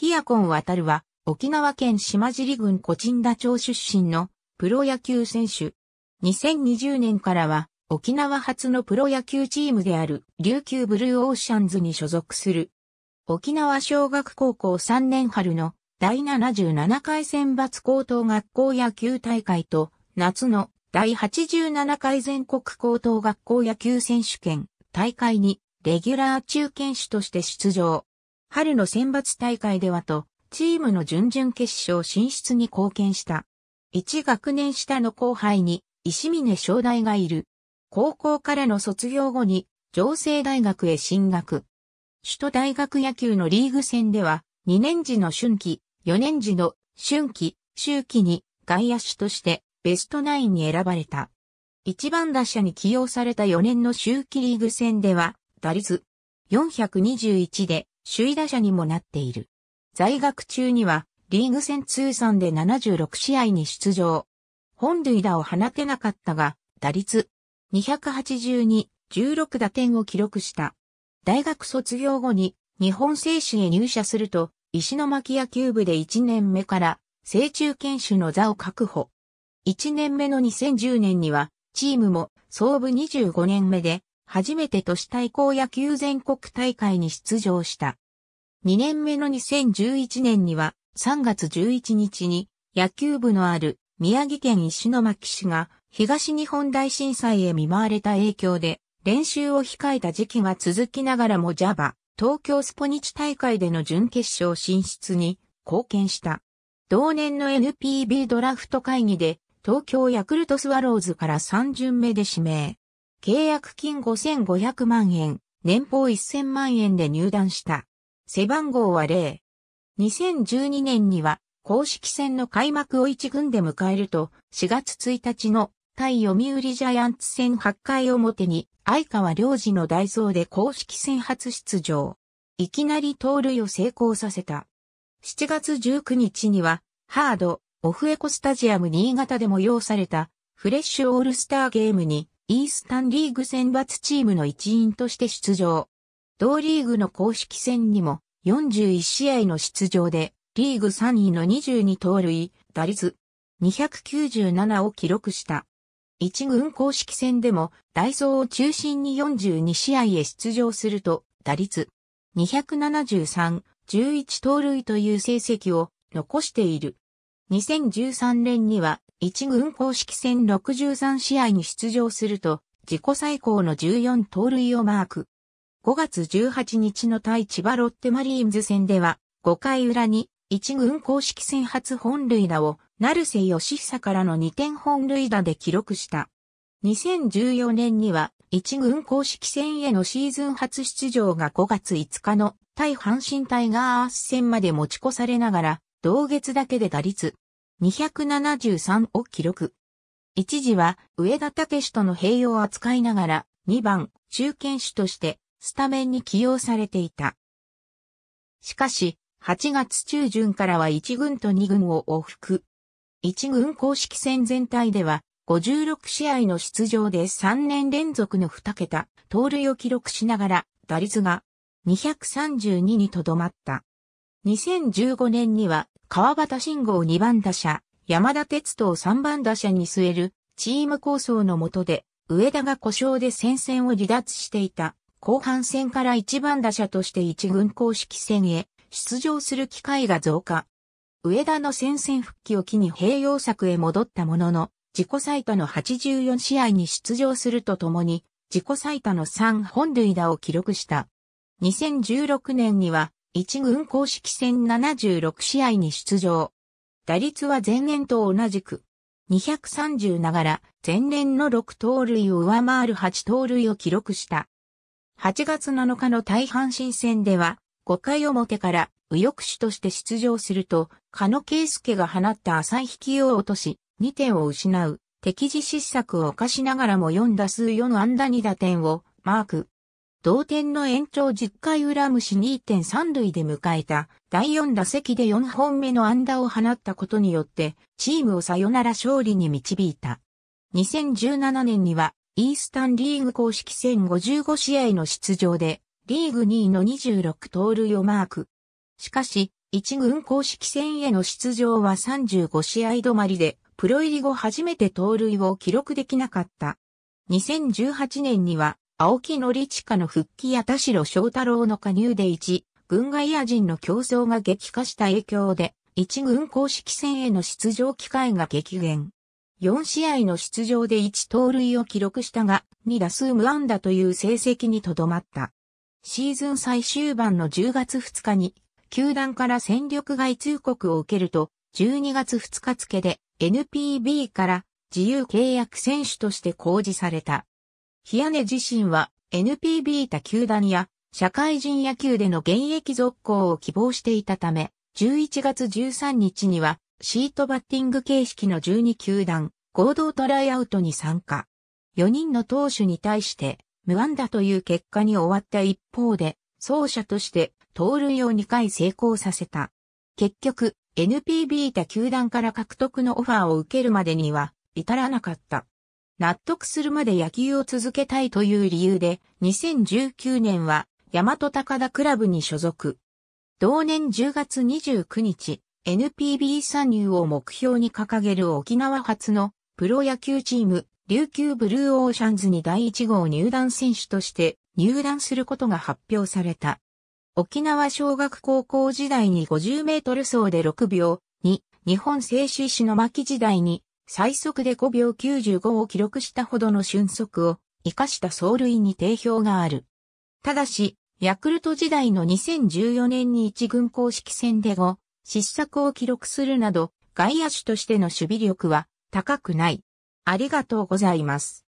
ヒアコン渡るは、沖縄県島尻郡コチンダ町出身のプロ野球選手。2020年からは、沖縄初のプロ野球チームである琉球ブルーオーシャンズに所属する。沖縄小学高校3年春の第77回選抜高等学校野球大会と夏の第87回全国高等学校野球選手権大会にレギュラー中堅手として出場。春の選抜大会ではと、チームの準々決勝進出に貢献した。一学年下の後輩に石峰正大がいる。高校からの卒業後に、上西大学へ進学。首都大学野球のリーグ戦では、2年時の春季、4年時の春季、秋季に外野手としてベストナインに選ばれた。一番打者に起用された4年の秋季リーグ戦では、打率421で首位打者にもなっている。在学中には、リーグ戦通算で76試合に出場。本塁打を放てなかったが、打率282、16打点を記録した。大学卒業後に日本製紙へ入社すると、石巻野球部で1年目から、成中研修の座を確保。1年目の2010年には、チームも創部25年目で初めて都市対抗野球全国大会に出場した。2年目の2011年には3月11日に野球部のある宮城県石巻市が東日本大震災へ見舞われた影響で練習を控えた時期が続きながらも j a バ a 東京スポニチ大会での準決勝進出に貢献した。同年の NPB ドラフト会議で東京ヤクルトスワローズから3巡目で指名。契約金5500万円、年俸1000万円で入団した。背番号は0。2012年には公式戦の開幕を一軍で迎えると、4月1日の対読売ジャイアンツ戦8回表に、相川良二のソーで公式戦初出場。いきなり盗塁を成功させた。7月19日には、ハード、オフエコスタジアム新潟で催された、フレッシュオールスターゲームに、イースタンリーグ選抜チームの一員として出場。同リーグの公式戦にも41試合の出場で、リーグ3位の22盗塁、打率297を記録した。一軍公式戦でも、ダイソーを中心に42試合へ出場すると、打率273、11盗塁という成績を残している。2013年には1軍公式戦63試合に出場すると、自己最高の14盗塁をマーク。5月18日の対千葉ロッテマリーンズ戦では、5回裏に、1軍公式戦初本塁打を、成瀬義久からの2点本塁打で記録した。2014年には、1軍公式戦へのシーズン初出場が5月5日の対阪神タイガース戦まで持ち越されながら、同月だけで打率273を記録。一時は上田武史との併用を扱いながら2番中堅手としてスタメンに起用されていた。しかし8月中旬からは1軍と2軍を往復。1軍公式戦全体では56試合の出場で3年連続の2桁、盗塁を記録しながら打率が232にとどまった。2015年には川端慎吾を2番打者、山田哲人を3番打者に据えるチーム構想の下で、上田が故障で戦線を離脱していた後半戦から1番打者として1軍公式戦へ出場する機会が増加。上田の戦線復帰を機に併用策へ戻ったものの、自己最多の84試合に出場するとともに、自己最多の3本塁打を記録した。2016年には1軍公式戦76試合に出場。打率は前年と同じく、230ながら前年の6盗塁を上回る8盗塁を記録した。8月7日の大阪神戦では、5回表から右翼手として出場すると、加野圭介が放った浅い引きを落とし、2点を失う、敵地失策を犯しながらも4打数4安打2打点をマーク。同点の延長10回裏無視2.3塁で迎えた第4打席で4本目の安打を放ったことによってチームをさよなら勝利に導いた。2017年にはイースタンリーグ公式戦55試合の出場でリーグ2位の26盗塁をマーク。しかし、一軍公式戦への出場は35試合止まりで、プロ入り後初めて盗塁を記録できなかった。2018年には青木則親の復帰や田代章太郎の加入で1、軍外野人の競争が激化した影響で、1軍公式戦への出場機会が激減。4試合の出場で1盗塁を記録したが、2打数無安打という成績にとどまった。シーズン最終盤の10月2日に、球団から戦力外通告を受けると、12月2日付で NPB から自由契約選手として公示された。ヒアネ自身は NPB 他球団や社会人野球での現役続行を希望していたため、11月13日にはシートバッティング形式の12球団合同トライアウトに参加。4人の投手に対して無安打という結果に終わった一方で、走者として盗塁を2回成功させた。結局、NPB 他球団から獲得のオファーを受けるまでには至らなかった。納得するまで野球を続けたいという理由で、2019年は、大和高田クラブに所属。同年10月29日、NPB 参入を目標に掲げる沖縄発のプロ野球チーム、琉球ブルーオーシャンズに第1号入団選手として入団することが発表された。沖縄小学高校時代に50メートル走で6秒2、日本止紙石巻時代に最速で5秒95を記録したほどの瞬足を活かした走塁に定評がある。ただし、ヤクルト時代の2014年に一軍公式戦で5、失策を記録するなど、外野手としての守備力は高くない。ありがとうございます。